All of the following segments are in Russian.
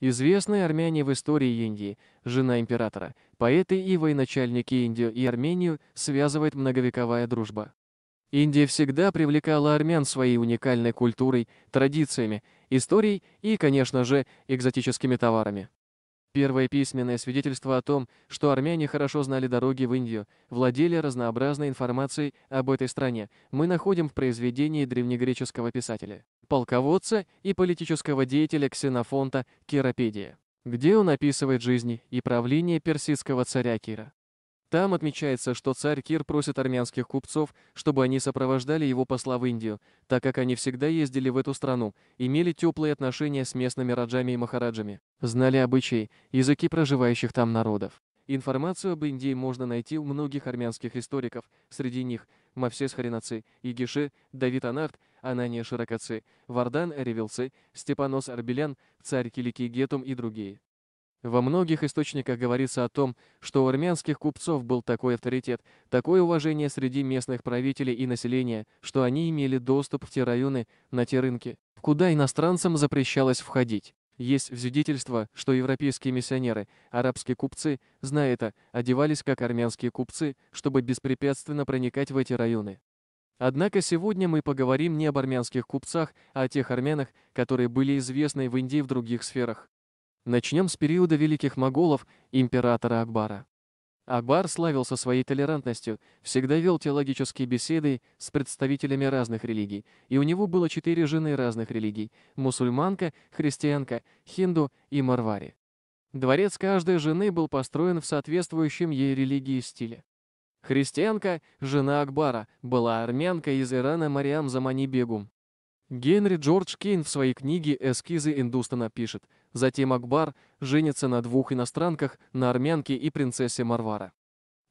Известная армяне в истории Индии, жена императора, поэты и военачальники Индию и Армению связывает многовековая дружба. Индия всегда привлекала армян своей уникальной культурой, традициями, историей и, конечно же, экзотическими товарами. Первое письменное свидетельство о том, что армяне хорошо знали дороги в Индию, владели разнообразной информацией об этой стране, мы находим в произведении древнегреческого писателя полководца и политического деятеля Ксенофонта «Киропедия», где он описывает жизнь и правление персидского царя Кира. Там отмечается, что царь Кир просит армянских купцов, чтобы они сопровождали его посла в Индию, так как они всегда ездили в эту страну, имели теплые отношения с местными раджами и махараджами, знали обычаи, языки проживающих там народов. Информацию об Индии можно найти у многих армянских историков, среди них Мавсес Харинацы, Игиши, Давид Анахт, Анания Широкоци, Вардан Ревелцы, Степанос Арбелян, Царь Киликий Гетум и другие. Во многих источниках говорится о том, что у армянских купцов был такой авторитет, такое уважение среди местных правителей и населения, что они имели доступ в те районы, на те рынки, куда иностранцам запрещалось входить. Есть свидетельство, что европейские миссионеры, арабские купцы, зная это, одевались как армянские купцы, чтобы беспрепятственно проникать в эти районы. Однако сегодня мы поговорим не об армянских купцах, а о тех армянах, которые были известны в Индии в других сферах. Начнем с периода великих моголов, императора Акбара. Акбар славился своей толерантностью, всегда вел теологические беседы с представителями разных религий, и у него было четыре жены разных религий – мусульманка, христианка, хинду и марвари. Дворец каждой жены был построен в соответствующем ей религии стиле. Христианка, жена Акбара, была армянка из Ирана Мариам Замани Бегум. Генри Джордж Кейн в своей книге «Эскизы Индустона» пишет, затем Акбар женится на двух иностранках, на армянке и принцессе Марвара.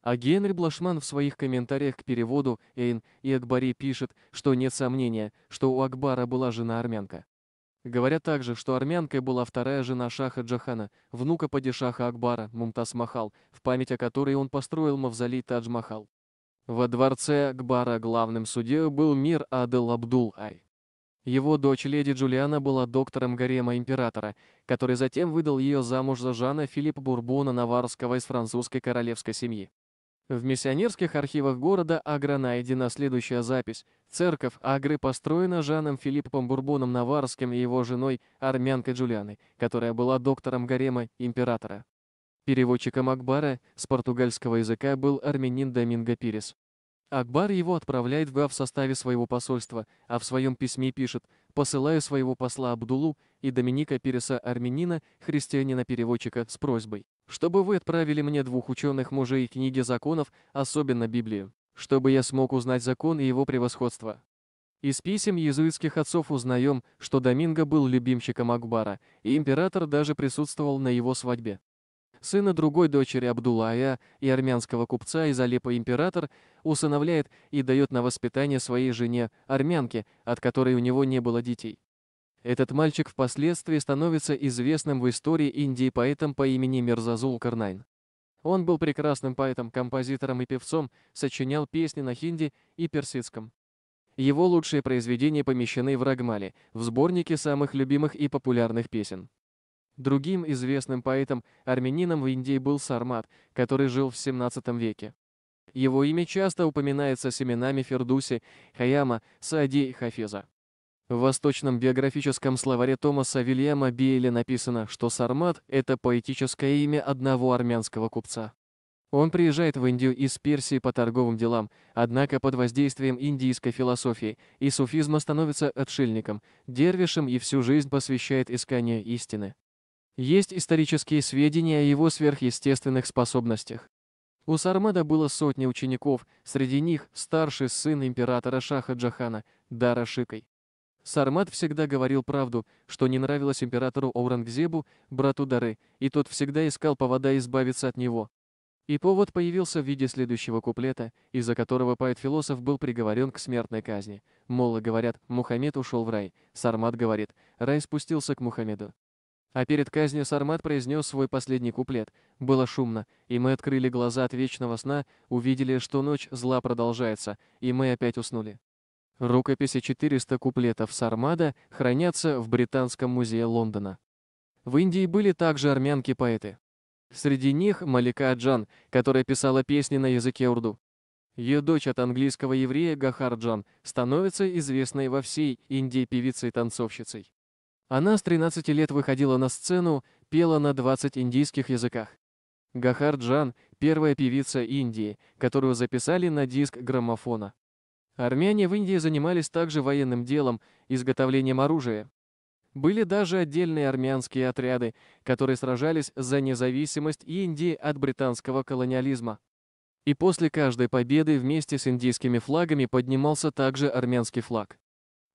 А Генри Блашман в своих комментариях к переводу Эйн и Акбари пишет, что нет сомнения, что у Акбара была жена армянка. Говорят также, что армянкой была вторая жена Шаха Джахана, внука падишаха Акбара, Мумтаз Махал, в память о которой он построил мавзолей Тадж-Махал. Во дворце Акбара главным судьей был мир Адел Абдул-Ай. Его дочь леди Джулиана была доктором гарема императора, который затем выдал ее замуж за Жана Филиппа Бурбона Наварского из французской королевской семьи. В миссионерских архивах города Агра найдена следующая запись. Церковь Агры построена Жаном Филиппом Бурбоном Наварским и его женой, армянкой Джулианой, которая была доктором гарема императора. Переводчиком Акбара с португальского языка был армянин Доминго Пирес. Акбар его отправляет в Га в составе своего посольства, а в своем письме пишет «Посылаю своего посла Абдулу и Доминика Переса Армянина, христианина-переводчика, с просьбой, чтобы вы отправили мне двух ученых мужей книги законов, особенно Библию, чтобы я смог узнать закон и его превосходство». Из писем иезуитских отцов узнаем, что Доминго был любимчиком Акбара, и император даже присутствовал на его свадьбе сына другой дочери Абдулая и армянского купца из Алеппо император, усыновляет и дает на воспитание своей жене, армянке, от которой у него не было детей. Этот мальчик впоследствии становится известным в истории Индии поэтом по имени Мирзазул Карнайн. Он был прекрасным поэтом, композитором и певцом, сочинял песни на хинди и персидском. Его лучшие произведения помещены в Рагмале, в сборнике самых любимых и популярных песен. Другим известным поэтом-армянином в Индии был Сармат, который жил в 17 веке. Его имя часто упоминается с именами Фердуси, Хаяма, Саади и Хафиза. В восточном биографическом словаре Томаса Вильяма Бейли написано, что Сармат – это поэтическое имя одного армянского купца. Он приезжает в Индию из Персии по торговым делам, однако под воздействием индийской философии и суфизма становится отшельником, дервишем и всю жизнь посвящает исканию истины. Есть исторические сведения о его сверхъестественных способностях. У Сармада было сотни учеников, среди них старший сын императора Шаха Джахана, Дара Шикой. Сармат всегда говорил правду, что не нравилось императору Оурангзебу брату Дары, и тот всегда искал повода избавиться от него. И повод появился в виде следующего куплета, из-за которого поэт-философ был приговорен к смертной казни. Молла говорят, Мухаммед ушел в рай. Сармат говорит, рай спустился к Мухаммеду. А перед казнью Сармат произнес свой последний куплет. Было шумно, и мы открыли глаза от вечного сна, увидели, что ночь зла продолжается, и мы опять уснули. Рукописи 400 куплетов Сармада хранятся в Британском музее Лондона. В Индии были также армянки-поэты. Среди них Малика Джан, которая писала песни на языке урду. Ее дочь от английского еврея Гахарджан становится известной во всей Индии певицей-танцовщицей. Она с 13 лет выходила на сцену, пела на 20 индийских языках. Гахар Джан – первая певица Индии, которую записали на диск граммофона. Армяне в Индии занимались также военным делом, изготовлением оружия. Были даже отдельные армянские отряды, которые сражались за независимость Индии от британского колониализма. И после каждой победы вместе с индийскими флагами поднимался также армянский флаг.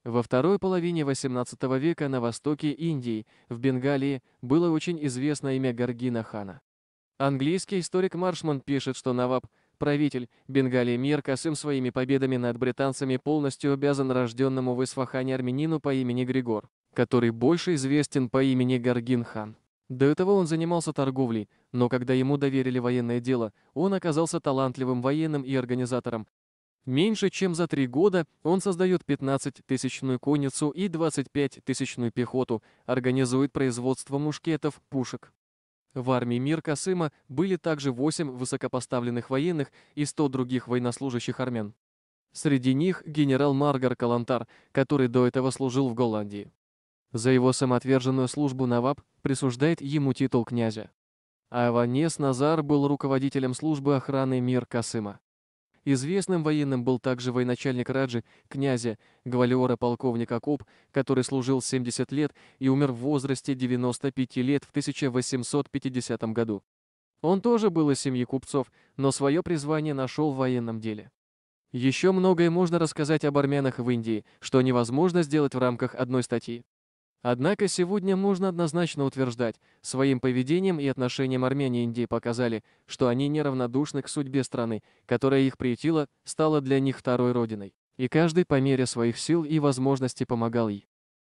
Во второй половине XVIII века на востоке Индии, в Бенгалии, было очень известно имя Гаргина хана. Английский историк Маршман пишет, что Наваб, правитель Бенгалии Мир Касым своими победами над британцами полностью обязан рожденному в Исфахане армянину по имени Григор, который больше известен по имени Гаргин хан. До этого он занимался торговлей, но когда ему доверили военное дело, он оказался талантливым военным и организатором, Меньше чем за три года он создает 15-тысячную конницу и 25-тысячную пехоту, организует производство мушкетов, пушек. В армии «Мир» Касыма были также 8 высокопоставленных военных и 100 других военнослужащих армян. Среди них генерал Маргар Калантар, который до этого служил в Голландии. За его самоотверженную службу Наваб присуждает ему титул князя. А Аванес Назар был руководителем службы охраны «Мир» Касыма. Известным военным был также военачальник Раджи, князя, гвалиора полковник Акоп, который служил 70 лет и умер в возрасте 95 лет в 1850 году. Он тоже был из семьи купцов, но свое призвание нашел в военном деле. Еще многое можно рассказать об армянах в Индии, что невозможно сделать в рамках одной статьи. Однако сегодня можно однозначно утверждать, своим поведением и отношением Армения и Индии показали, что они неравнодушны к судьбе страны, которая их приютила, стала для них второй родиной. И каждый по мере своих сил и возможностей помогал ей.